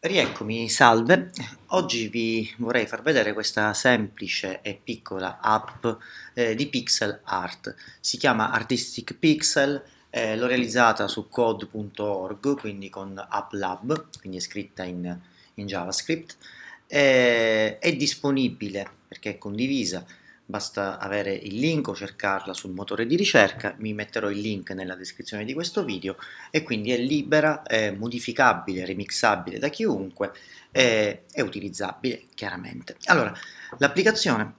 Rieccomi, salve. Oggi vi vorrei far vedere questa semplice e piccola app eh, di pixel art. Si chiama Artistic Pixel, eh, l'ho realizzata su code.org, quindi con App Lab, quindi è scritta in, in JavaScript. Eh, è disponibile perché è condivisa basta avere il link o cercarla sul motore di ricerca, mi metterò il link nella descrizione di questo video e quindi è libera, è modificabile, remixabile da chiunque e è utilizzabile chiaramente. Allora, l'applicazione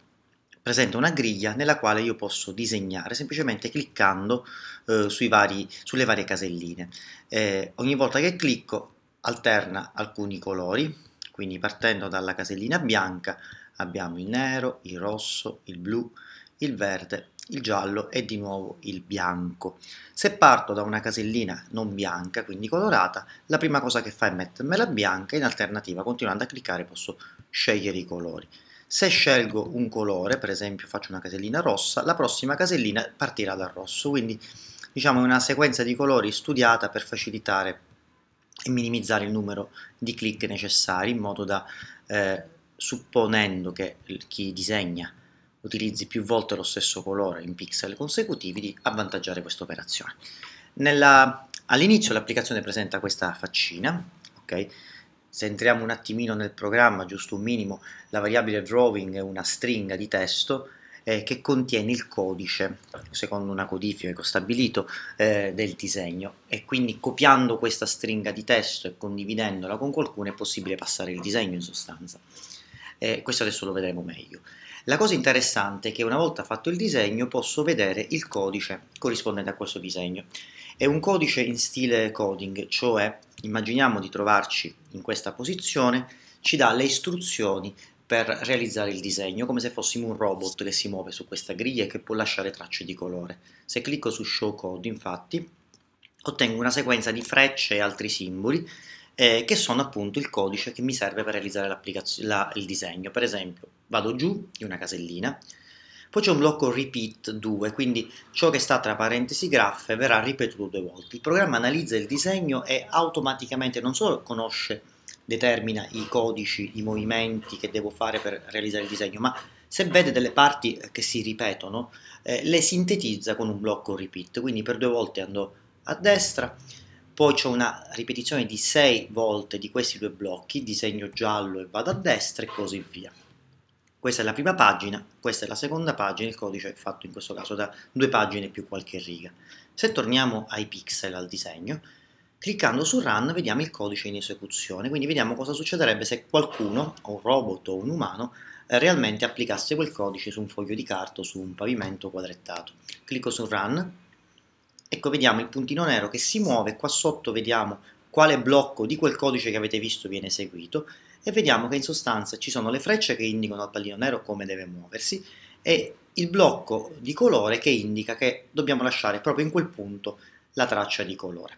presenta una griglia nella quale io posso disegnare semplicemente cliccando eh, vari, sulle varie caselline. Eh, ogni volta che clicco alterna alcuni colori, quindi partendo dalla casellina bianca abbiamo il nero, il rosso, il blu, il verde, il giallo e di nuovo il bianco. Se parto da una casellina non bianca, quindi colorata, la prima cosa che fa è mettermela bianca, e in alternativa continuando a cliccare posso scegliere i colori. Se scelgo un colore, per esempio faccio una casellina rossa, la prossima casellina partirà dal rosso, quindi diciamo è una sequenza di colori studiata per facilitare e minimizzare il numero di clic necessari in modo da eh, supponendo che chi disegna utilizzi più volte lo stesso colore in pixel consecutivi, di avvantaggiare questa operazione. all'inizio l'applicazione presenta questa faccina, okay? se entriamo un attimino nel programma, giusto un minimo, la variabile drawing è una stringa di testo eh, che contiene il codice, secondo una codifica che ho stabilito, eh, del disegno e quindi copiando questa stringa di testo e condividendola con qualcuno è possibile passare il disegno in sostanza eh, questo adesso lo vedremo meglio. La cosa interessante è che una volta fatto il disegno posso vedere il codice corrispondente a questo disegno. È un codice in stile coding, cioè immaginiamo di trovarci in questa posizione, ci dà le istruzioni per realizzare il disegno, come se fossimo un robot che si muove su questa griglia e che può lasciare tracce di colore. Se clicco su Show Code, infatti, ottengo una sequenza di frecce e altri simboli eh, che sono appunto il codice che mi serve per realizzare la, il disegno. Per esempio, vado giù di una casellina, poi c'è un blocco repeat 2, quindi ciò che sta tra parentesi graffe verrà ripetuto due volte. Il programma analizza il disegno e automaticamente non solo conosce, determina i codici, i movimenti che devo fare per realizzare il disegno, ma se vede delle parti che si ripetono, eh, le sintetizza con un blocco repeat, quindi per due volte andò a destra, poi c'è una ripetizione di 6 volte di questi due blocchi, disegno giallo e vado a destra e così via. Questa è la prima pagina, questa è la seconda pagina, il codice è fatto in questo caso da due pagine più qualche riga. Se torniamo ai pixel, al disegno, cliccando su Run vediamo il codice in esecuzione, quindi vediamo cosa succederebbe se qualcuno, un robot o un umano, eh, realmente applicasse quel codice su un foglio di carta o su un pavimento quadrettato. Clicco su Run, ecco vediamo il puntino nero che si muove, qua sotto vediamo quale blocco di quel codice che avete visto viene eseguito e vediamo che in sostanza ci sono le frecce che indicano al pallino nero come deve muoversi e il blocco di colore che indica che dobbiamo lasciare proprio in quel punto la traccia di colore.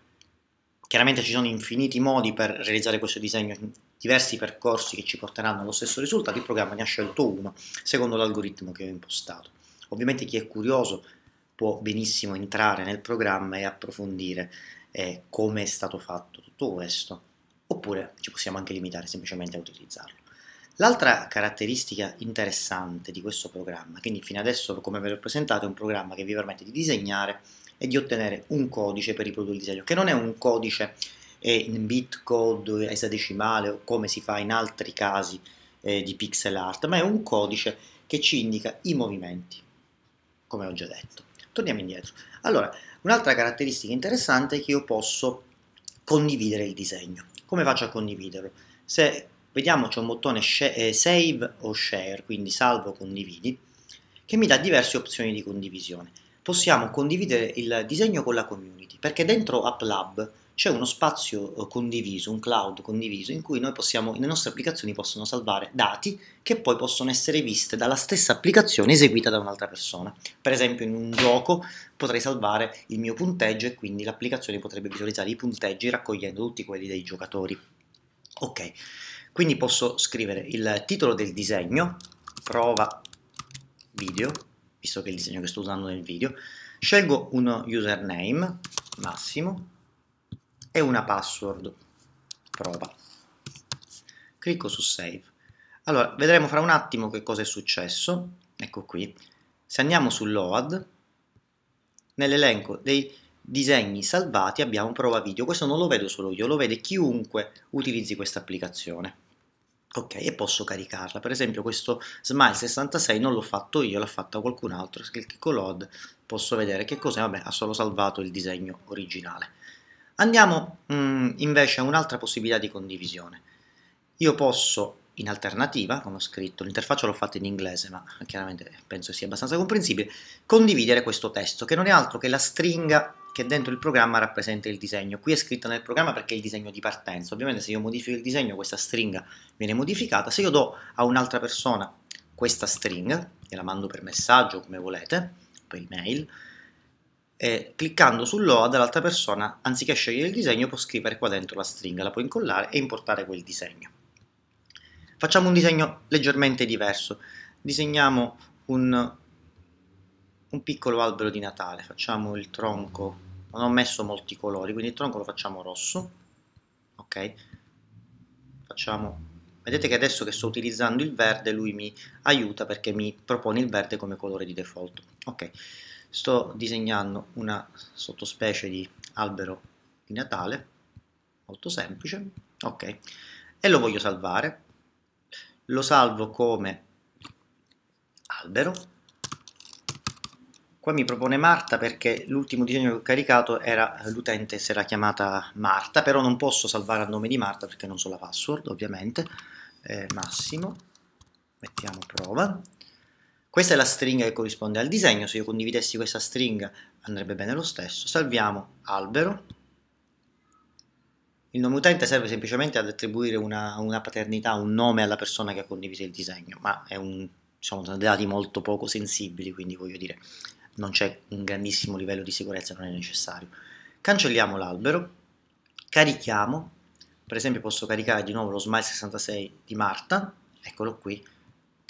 Chiaramente ci sono infiniti modi per realizzare questo disegno, diversi percorsi che ci porteranno allo stesso risultato, il programma ne ha scelto uno secondo l'algoritmo che ho impostato. Ovviamente chi è curioso può benissimo entrare nel programma e approfondire eh, come è stato fatto tutto questo, oppure ci possiamo anche limitare semplicemente a utilizzarlo. L'altra caratteristica interessante di questo programma, quindi fino adesso come ve l'ho presentato, è un programma che vi permette di disegnare e di ottenere un codice per riprodurre il disegno, che non è un codice eh, in bitcode esadecimale o come si fa in altri casi eh, di pixel art, ma è un codice che ci indica i movimenti, come ho già detto. Torniamo indietro. Allora, un'altra caratteristica interessante è che io posso condividere il disegno. Come faccio a condividerlo? Se vediamo c'è un bottone eh, save o share, quindi salvo condividi, che mi dà diverse opzioni di condivisione. Possiamo condividere il disegno con la community, perché dentro App Lab c'è uno spazio eh, condiviso, un cloud condiviso, in cui noi possiamo, le nostre applicazioni possono salvare dati che poi possono essere viste dalla stessa applicazione eseguita da un'altra persona. Per esempio in un gioco potrei salvare il mio punteggio e quindi l'applicazione potrebbe visualizzare i punteggi raccogliendo tutti quelli dei giocatori. Ok, quindi posso scrivere il titolo del disegno, prova video, visto che è il disegno che sto usando nel video, scelgo un username, Massimo, e una password. Prova. Clicco su Save. Allora, vedremo fra un attimo che cosa è successo. Ecco qui. Se andiamo su Load, nell'elenco dei disegni salvati abbiamo prova video. Questo non lo vedo solo io, lo vede chiunque utilizzi questa applicazione. Ok, e posso caricarla. Per esempio questo Smile 66 non l'ho fatto io, l'ha fatto qualcun altro. Se clicco load posso vedere che cos'è. Vabbè, ha solo salvato il disegno originale. Andiamo mh, mm, invece a un'altra possibilità di condivisione. Io posso, in alternativa, come ho scritto, l'interfaccia l'ho fatta in inglese, ma chiaramente penso sia abbastanza comprensibile, condividere questo testo, che non è altro che la stringa che dentro il programma rappresenta il disegno. Qui è scritta nel programma perché è il disegno di partenza. Ovviamente se io modifico il disegno questa stringa viene modificata. Se io do a un'altra persona questa stringa, e la mando per messaggio come volete, per email, eh, cliccando sull'OAD l'altra persona, anziché scegliere il disegno, può scrivere qua dentro la stringa, la può incollare e importare quel disegno. Facciamo un disegno leggermente diverso. Disegniamo un, un piccolo albero di Natale, facciamo il tronco, non ho messo molti colori, quindi il tronco lo facciamo rosso, ok? Facciamo Vedete che adesso che sto utilizzando il verde lui mi aiuta perché mi propone il verde come colore di default. Ok sto disegnando una sottospecie di albero di Natale molto semplice ok e lo voglio salvare lo salvo come albero qua mi propone Marta perché l'ultimo disegno che ho caricato era l'utente si era chiamata Marta però non posso salvare a nome di Marta perché non so la password ovviamente eh, Massimo mettiamo prova questa è la stringa che corrisponde al disegno, se io condividessi questa stringa andrebbe bene lo stesso. Salviamo albero. Il nome utente serve semplicemente ad attribuire una, una paternità, un nome alla persona che ha condiviso il disegno, ma un, sono dati molto poco sensibili, quindi voglio dire, non c'è un grandissimo livello di sicurezza, non è necessario. Cancelliamo l'albero, carichiamo, per esempio posso caricare di nuovo lo Smile 66 di Marta, eccolo qui,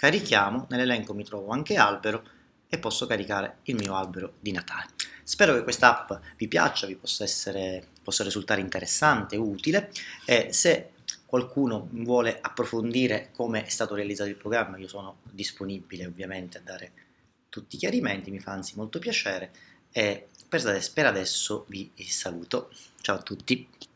carichiamo, nell'elenco mi trovo anche albero e posso caricare il mio albero di Natale. Spero che questa app vi piaccia, vi possa, essere, possa risultare interessante, utile e se qualcuno vuole approfondire come è stato realizzato il programma, io sono disponibile ovviamente a dare tutti i chiarimenti, mi fa anzi molto piacere e per adesso vi saluto. Ciao a tutti!